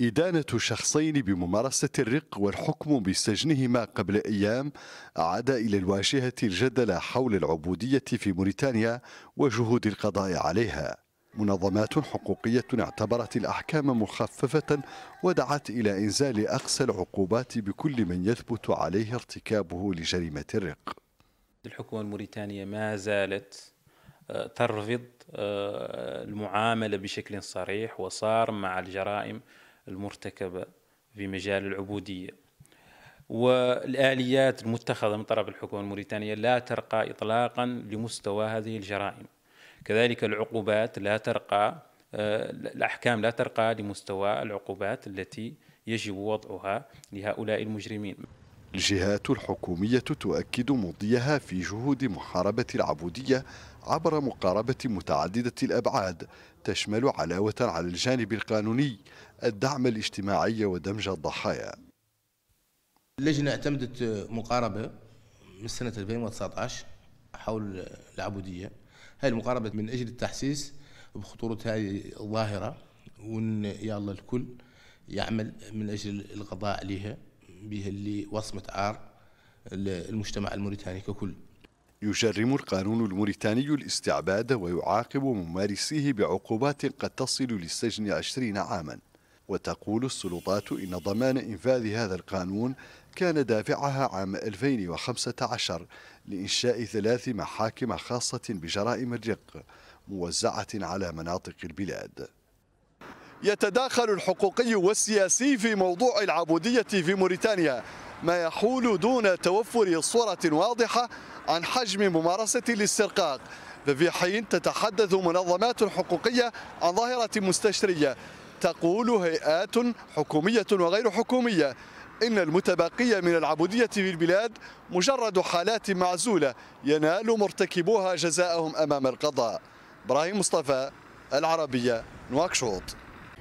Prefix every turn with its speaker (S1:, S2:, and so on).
S1: إدانة شخصين بممارسة الرق والحكم بسجنهما قبل أيام عاد إلى الواجهة الجدل حول العبودية في موريتانيا وجهود القضاء عليها منظمات حقوقية اعتبرت الأحكام مخففة ودعت إلى إنزال أقصى العقوبات بكل من يثبت عليه ارتكابه لجريمة الرق
S2: الحكومة الموريتانية ما زالت آه، ترفض آه، المعاملة بشكل صريح وصار مع الجرائم المرتكبة في مجال العبودية والآليات المتخذة من طرف الحكومة الموريتانية لا ترقى إطلاقا لمستوى هذه الجرائم كذلك العقوبات لا ترقى آه، الأحكام لا ترقى لمستوى العقوبات التي يجب وضعها لهؤلاء المجرمين
S1: الجهات الحكومية تؤكد مضيها في جهود محاربة العبودية عبر مقاربة متعددة الأبعاد تشمل علاوة على الجانب القانوني الدعم الاجتماعي ودمج الضحايا
S3: اللجنة اعتمدت مقاربة من سنة 2019 حول العبودية هاي المقاربة من أجل التحسيس بخطورة هذه الظاهرة وإن يا الله الكل يعمل من أجل القضاء عليها به اللي وصمة عار المجتمع الموريتاني ككل يجرم القانون الموريتاني الاستعباد
S1: ويعاقب ممارسيه بعقوبات قد تصل للسجن عشرين عاما وتقول السلطات إن ضمان إنفاذ هذا القانون كان دافعها عام 2015 لإنشاء ثلاث محاكم خاصة بجرائم الرق موزعة على مناطق البلاد يتداخل الحقوقي والسياسي في موضوع العبودية في موريتانيا ما يحول دون توفر صورة واضحة عن حجم ممارسة الاسترقاق ففي حين تتحدث منظمات حقوقية عن ظاهرة مستشرية تقول هيئات حكومية وغير حكومية إن المتبقية من العبودية في البلاد مجرد حالات معزولة ينال مرتكبوها جزاءهم أمام القضاء إبراهيم مصطفى العربية نواكشوط